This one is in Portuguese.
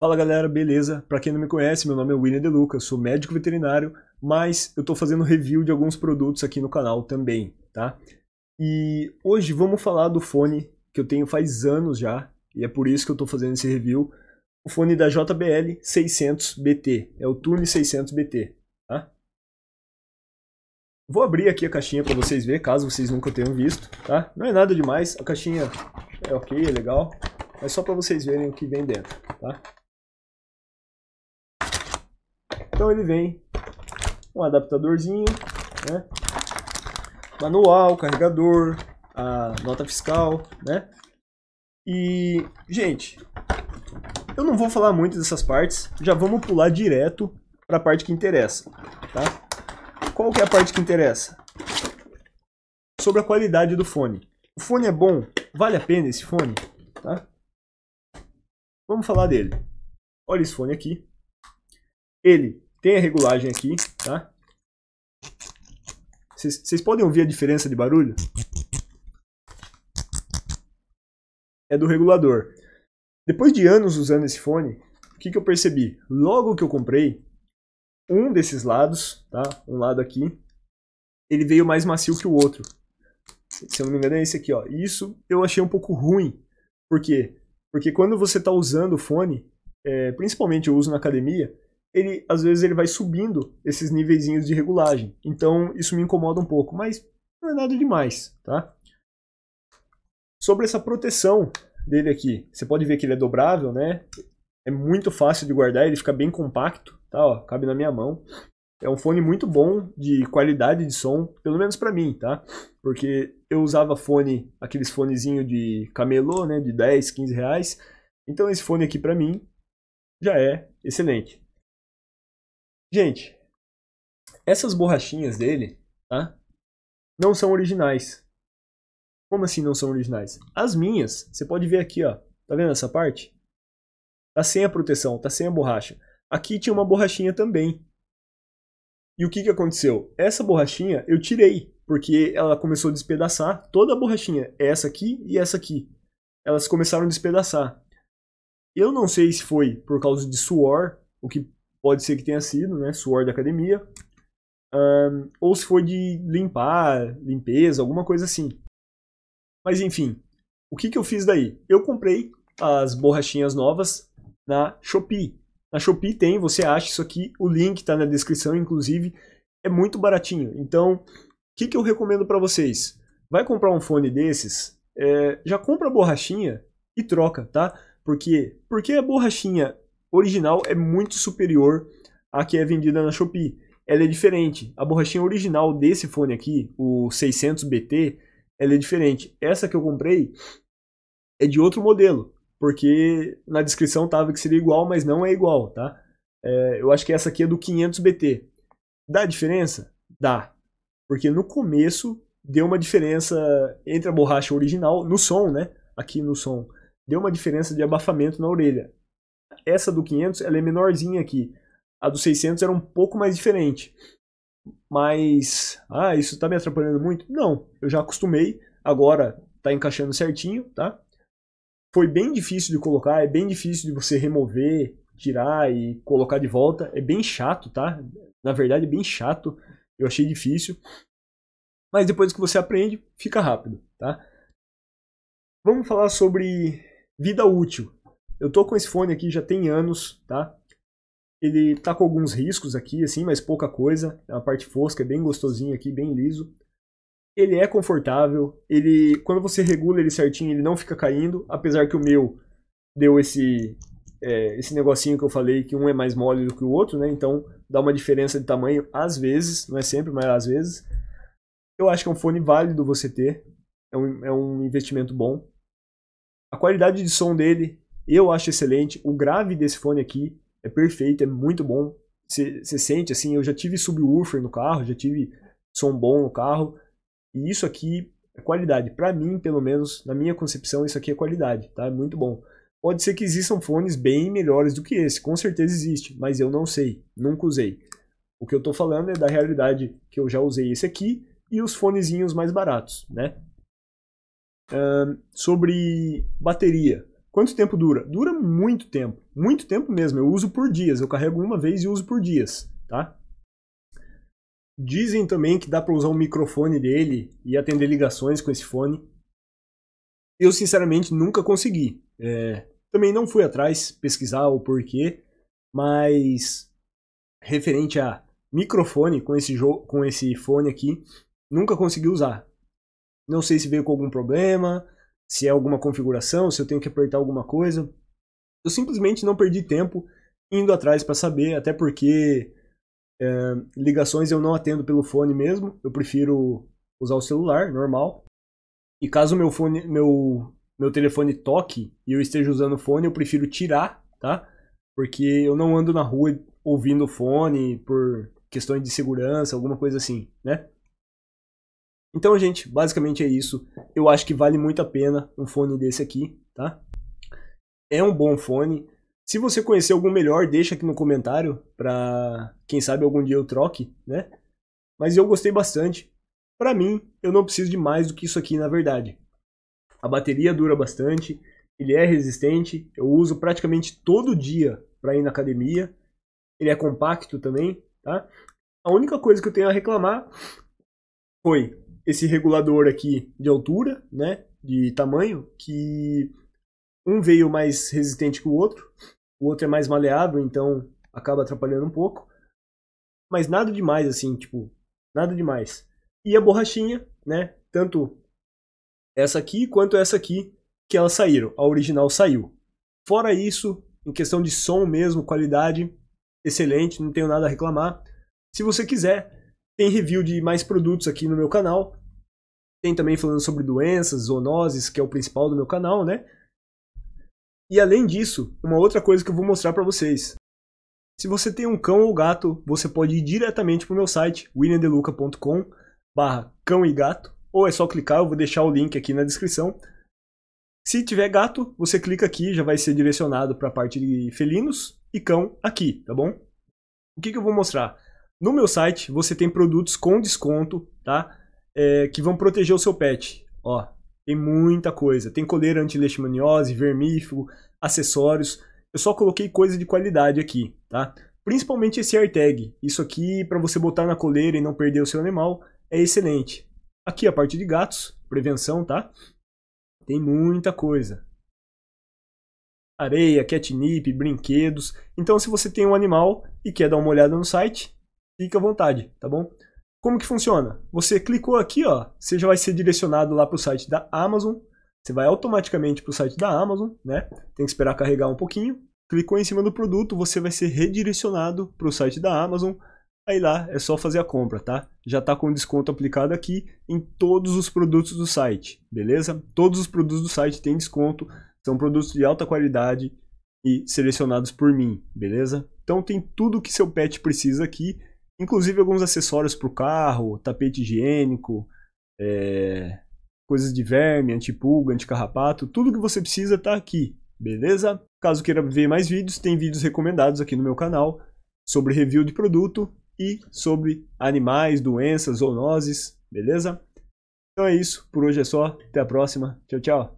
Fala galera, beleza? Para quem não me conhece, meu nome é William De Luca, sou médico veterinário, mas eu estou fazendo review de alguns produtos aqui no canal também, tá? E hoje vamos falar do fone que eu tenho faz anos já, e é por isso que eu estou fazendo esse review, o fone da JBL 600BT, é o Tune 600BT, tá? Vou abrir aqui a caixinha para vocês ver, caso vocês nunca tenham visto, tá? Não é nada demais, a caixinha é ok, é legal, é só para vocês verem o que vem dentro, tá? Então ele vem um adaptadorzinho, né? Manual, carregador, a nota fiscal, né? E, gente, eu não vou falar muito dessas partes, já vamos pular direto para a parte que interessa, tá? Qual que é a parte que interessa? Sobre a qualidade do fone. O fone é bom? Vale a pena esse fone? Tá? Vamos falar dele. Olha esse fone aqui. Ele tem a regulagem aqui, tá? Vocês podem ouvir a diferença de barulho? É do regulador. Depois de anos usando esse fone, o que, que eu percebi? Logo que eu comprei, um desses lados, tá? Um lado aqui, ele veio mais macio que o outro. Se eu não me engano é esse aqui, ó. Isso eu achei um pouco ruim. Por quê? Porque quando você está usando o fone, é, principalmente eu uso na academia, ele às vezes ele vai subindo esses niveizinhos de regulagem. Então isso me incomoda um pouco, mas não é nada demais, tá? Sobre essa proteção dele aqui, você pode ver que ele é dobrável, né? É muito fácil de guardar, ele fica bem compacto, tá? Ó, cabe na minha mão. É um fone muito bom de qualidade de som, pelo menos para mim, tá? Porque eu usava fone, aqueles fonezinho de camelô, né? De 10, 15 reais. Então esse fone aqui para mim já é excelente. Gente, essas borrachinhas dele, tá? Não são originais. Como assim não são originais? As minhas, você pode ver aqui, ó. Tá vendo essa parte? Tá sem a proteção, tá sem a borracha. Aqui tinha uma borrachinha também. E o que, que aconteceu? Essa borrachinha eu tirei, porque ela começou a despedaçar toda a borrachinha. É essa aqui e essa aqui. Elas começaram a despedaçar. Eu não sei se foi por causa de suor, o que Pode ser que tenha sido, né? Suor da academia. Um, ou se foi de limpar, limpeza, alguma coisa assim. Mas enfim, o que, que eu fiz daí? Eu comprei as borrachinhas novas na Shopee. Na Shopee tem, você acha isso aqui, o link está na descrição, inclusive. É muito baratinho. Então, o que, que eu recomendo para vocês? Vai comprar um fone desses, é, já compra a borrachinha e troca, tá? Porque, porque a borrachinha original é muito superior à que é vendida na Shopee. Ela é diferente. A borrachinha original desse fone aqui, o 600BT, ela é diferente. Essa que eu comprei é de outro modelo, porque na descrição tava que seria igual, mas não é igual, tá? É, eu acho que essa aqui é do 500BT. Dá diferença? Dá. Porque no começo deu uma diferença entre a borracha original, no som, né? Aqui no som, deu uma diferença de abafamento na orelha essa do 500 ela é menorzinha aqui. A do 600 era um pouco mais diferente. Mas, ah, isso está me atrapalhando muito? Não, eu já acostumei, agora está encaixando certinho, tá? Foi bem difícil de colocar, é bem difícil de você remover, tirar e colocar de volta. É bem chato, tá? Na verdade é bem chato, eu achei difícil. Mas depois que você aprende, fica rápido, tá? Vamos falar sobre vida útil. Eu tô com esse fone aqui já tem anos, tá? Ele tá com alguns riscos aqui, assim, mas pouca coisa. É A parte fosca é bem gostosinho aqui, bem liso. Ele é confortável. Ele, quando você regula ele certinho, ele não fica caindo. Apesar que o meu deu esse, é, esse negocinho que eu falei, que um é mais mole do que o outro, né? Então dá uma diferença de tamanho às vezes, não é sempre, mas às vezes. Eu acho que é um fone válido você ter. É um, é um investimento bom. A qualidade de som dele eu acho excelente. O grave desse fone aqui é perfeito, é muito bom. Você sente assim, eu já tive subwoofer no carro, já tive som bom no carro. E isso aqui é qualidade. Para mim, pelo menos, na minha concepção, isso aqui é qualidade, tá? É muito bom. Pode ser que existam fones bem melhores do que esse, com certeza existe, mas eu não sei, nunca usei. O que eu estou falando é da realidade que eu já usei esse aqui e os fonezinhos mais baratos, né? Um, sobre bateria, Quanto tempo dura? Dura muito tempo, muito tempo mesmo. Eu uso por dias, eu carrego uma vez e uso por dias, tá? Dizem também que dá para usar o microfone dele e atender ligações com esse fone. Eu sinceramente nunca consegui. É, também não fui atrás pesquisar o porquê, mas referente a microfone com esse com esse fone aqui, nunca consegui usar. Não sei se veio com algum problema, se é alguma configuração, se eu tenho que apertar alguma coisa. Eu simplesmente não perdi tempo indo atrás para saber, até porque é, ligações eu não atendo pelo fone mesmo, eu prefiro usar o celular normal. E caso meu fone, meu meu telefone toque e eu esteja usando o fone, eu prefiro tirar, tá? Porque eu não ando na rua ouvindo o fone por questões de segurança, alguma coisa assim, né? Então, gente, basicamente é isso. Eu acho que vale muito a pena um fone desse aqui, tá? É um bom fone. Se você conhecer algum melhor, deixa aqui no comentário para quem sabe algum dia eu troque, né? Mas eu gostei bastante. Para mim, eu não preciso de mais do que isso aqui, na verdade. A bateria dura bastante, ele é resistente, eu uso praticamente todo dia para ir na academia. Ele é compacto também, tá? A única coisa que eu tenho a reclamar foi esse regulador aqui de altura, né, de tamanho, que um veio mais resistente que o outro, o outro é mais maleável, então acaba atrapalhando um pouco. Mas nada demais, assim, tipo, nada demais. E a borrachinha, né, tanto essa aqui quanto essa aqui, que elas saíram, a original saiu. Fora isso, em questão de som mesmo, qualidade, excelente, não tenho nada a reclamar. Se você quiser, tem review de mais produtos aqui no meu canal. Tem também falando sobre doenças, zoonoses, que é o principal do meu canal, né? E além disso, uma outra coisa que eu vou mostrar para vocês. Se você tem um cão ou gato, você pode ir diretamente para o meu site, williamdeluca.com barra cão e gato, ou é só clicar, eu vou deixar o link aqui na descrição. Se tiver gato, você clica aqui, já vai ser direcionado para a parte de felinos e cão aqui, tá bom? O que, que eu vou mostrar? No meu site, você tem produtos com desconto, tá? É, que vão proteger o seu pet. Ó, tem muita coisa. Tem coleira anti-leishmaniose, vermífugo, acessórios. Eu só coloquei coisa de qualidade aqui, tá? Principalmente esse air tag. Isso aqui, para você botar na coleira e não perder o seu animal, é excelente. Aqui a parte de gatos, prevenção, tá? Tem muita coisa. Areia, catnip, brinquedos. Então, se você tem um animal e quer dar uma olhada no site, fique à vontade, tá bom? Como que funciona? Você clicou aqui, ó, você já vai ser direcionado lá para o site da Amazon. Você vai automaticamente para o site da Amazon, né? Tem que esperar carregar um pouquinho. Clicou em cima do produto, você vai ser redirecionado para o site da Amazon. Aí lá é só fazer a compra, tá? Já está com desconto aplicado aqui em todos os produtos do site, beleza? Todos os produtos do site têm desconto, são produtos de alta qualidade e selecionados por mim, beleza? Então tem tudo que seu pet precisa aqui Inclusive alguns acessórios para o carro, tapete higiênico, é, coisas de verme, antipulga, anticarrapato, tudo que você precisa está aqui, beleza? Caso queira ver mais vídeos, tem vídeos recomendados aqui no meu canal sobre review de produto e sobre animais, doenças, zoonoses, beleza? Então é isso, por hoje é só, até a próxima, tchau, tchau!